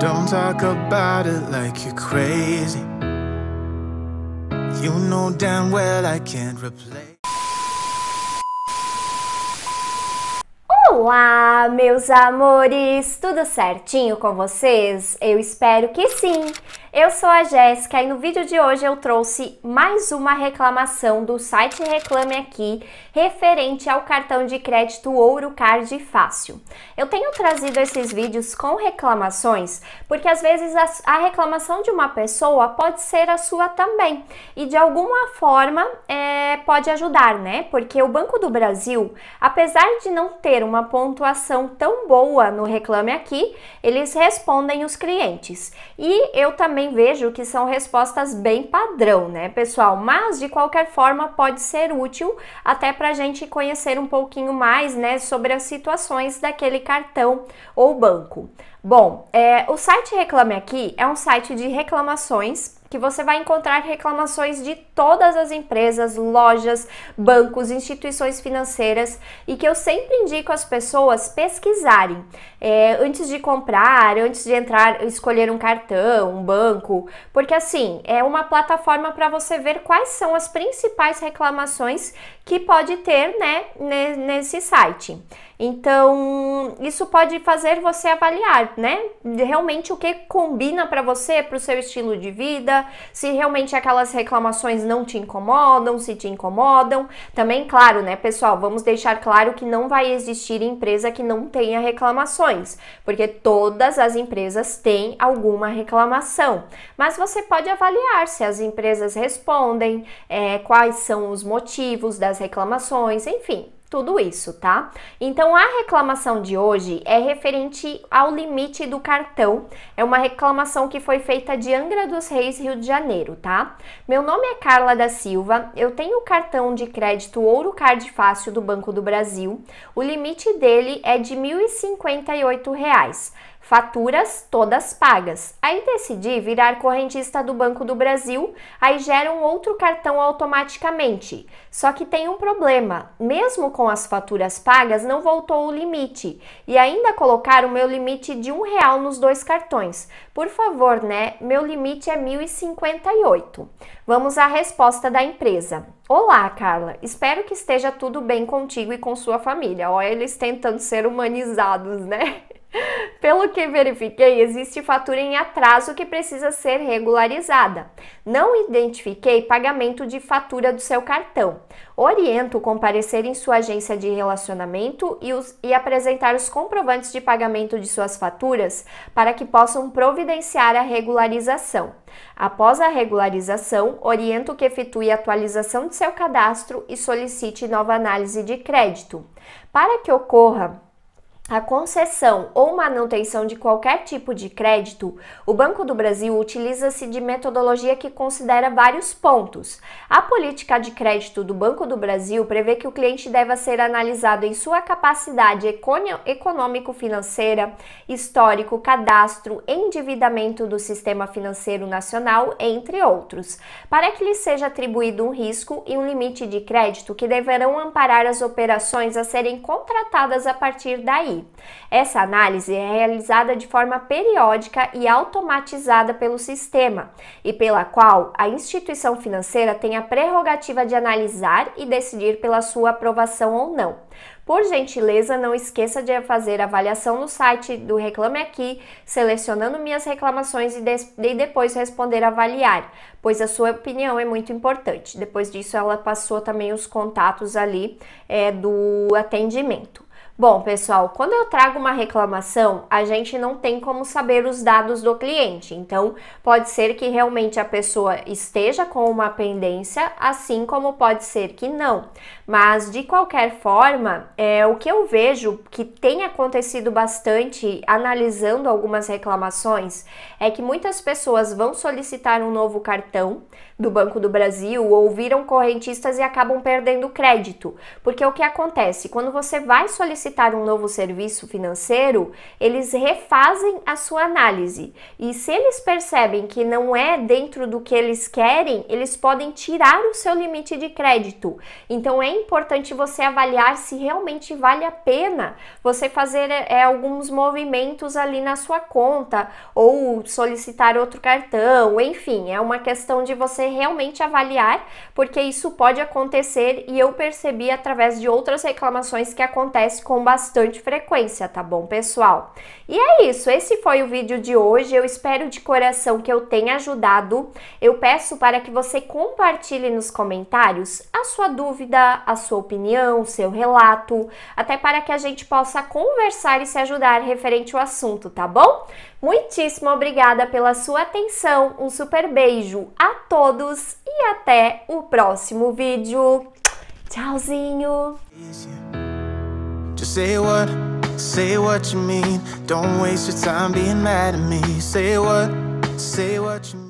Don't talk about it like you're crazy. You know damn well I can't replace. Olá, meus amores! Tudo certinho com vocês? Eu espero que sim! Eu sou a Jéssica e no vídeo de hoje eu trouxe mais uma reclamação do site Reclame Aqui referente ao cartão de crédito Ouro Card Fácil. Eu tenho trazido esses vídeos com reclamações porque às vezes a, reclamação de uma pessoa pode ser a sua também e de alguma forma é, pode ajudar, né? Porque o Banco do Brasil, apesar de não ter uma pontuação tão boa no Reclame Aqui, eles respondem os clientes e eu também também vejo que são respostas bem padrão, né, pessoal? Mas de qualquer forma pode ser útil até para a gente conhecer um pouquinho mais, né, sobre as situações daquele cartão ou banco. Bom, é, o site Reclame Aqui é um site de reclamações que você vai encontrar reclamações de todas as empresas, lojas, bancos, instituições financeiras e que eu sempre indico as pessoas pesquisarem é, antes de comprar, antes de entrar, escolher um cartão, um banco, porque assim é uma plataforma para você ver quais são as principais reclamações que pode ter, né, nesse site. Então, isso pode fazer você avaliar, né, realmente o que combina para você, para o seu estilo de vida se realmente aquelas reclamações não te incomodam, se te incomodam. Também, claro, né, pessoal, vamos deixar claro que não vai existir empresa que não tenha reclamações, porque todas as empresas têm alguma reclamação. Mas você pode avaliar se as empresas respondem, é, quais são os motivos das reclamações, enfim tudo isso, tá? Então a reclamação de hoje é referente ao limite do cartão. É uma reclamação que foi feita de Angra dos Reis, Rio de Janeiro, tá? Meu nome é Carla da Silva, eu tenho o cartão de crédito Ouro Card Fácil do Banco do Brasil. O limite dele é de R$ 1.058. Faturas todas pagas. Aí decidi virar correntista do Banco do Brasil, aí gera um outro cartão automaticamente. Só que tem um problema: mesmo com as faturas pagas, não voltou o limite. E ainda colocaram o meu limite de um real nos dois cartões. Por favor, né? Meu limite é 1.058. Vamos à resposta da empresa. Olá, Carla. Espero que esteja tudo bem contigo e com sua família. Olha, eles tentando ser humanizados, né? Pelo que verifiquei, existe fatura em atraso que precisa ser regularizada. Não identifiquei pagamento de fatura do seu cartão. Oriento comparecer em sua agência de relacionamento e, os, e apresentar os comprovantes de pagamento de suas faturas para que possam providenciar a regularização. Após a regularização, oriento que efetue a atualização de seu cadastro e solicite nova análise de crédito. Para que ocorra a concessão ou manutenção de qualquer tipo de crédito, o Banco do Brasil utiliza-se de metodologia que considera vários pontos. A política de crédito do Banco do Brasil prevê que o cliente deve ser analisado em sua capacidade econômico-financeira, histórico, cadastro, endividamento do sistema financeiro nacional, entre outros, para que lhe seja atribuído um risco e um limite de crédito que deverão amparar as operações a serem contratadas a partir daí. Essa análise é realizada de forma periódica e automatizada pelo sistema, e pela qual a instituição financeira tem a prerrogativa de analisar e decidir pela sua aprovação ou não. Por gentileza, não esqueça de fazer avaliação no site do Reclame Aqui, selecionando minhas reclamações e, de e, depois responder avaliar, pois a sua opinião é muito importante. Depois disso, ela passou também os contatos ali é, do atendimento. Bom, pessoal, quando eu trago uma reclamação, a gente não tem como saber os dados do cliente. Então, pode ser que realmente a pessoa esteja com uma pendência, assim como pode ser que não. Mas, de qualquer forma, é, o que eu vejo que tem acontecido bastante analisando algumas reclamações é que muitas pessoas vão solicitar um novo cartão do Banco do Brasil ou viram correntistas e acabam perdendo crédito. Porque o que acontece? Quando você vai solicitar solicitar um novo serviço financeiro, eles refazem a sua análise. E se eles percebem que não é dentro do que eles querem, eles podem tirar o seu limite de crédito. Então é importante você avaliar se realmente vale a pena você fazer é, é alguns movimentos ali na sua conta ou solicitar outro cartão, enfim, é uma questão de você realmente avaliar, porque isso pode acontecer e eu percebi através de outras reclamações que acontece com com bastante frequência, tá bom, pessoal? E é isso, esse foi o vídeo de hoje. Eu espero de coração que eu tenha ajudado. Eu peço para que você compartilhe nos comentários a sua dúvida, a sua opinião, o seu relato, até para que a gente possa conversar e se ajudar referente ao assunto, tá bom? Muitíssimo obrigada pela sua atenção. Um super beijo a todos e até o próximo vídeo. Tchauzinho! Say what, say what you mean. Don't waste your time being mad at me. Say what, say what you mean.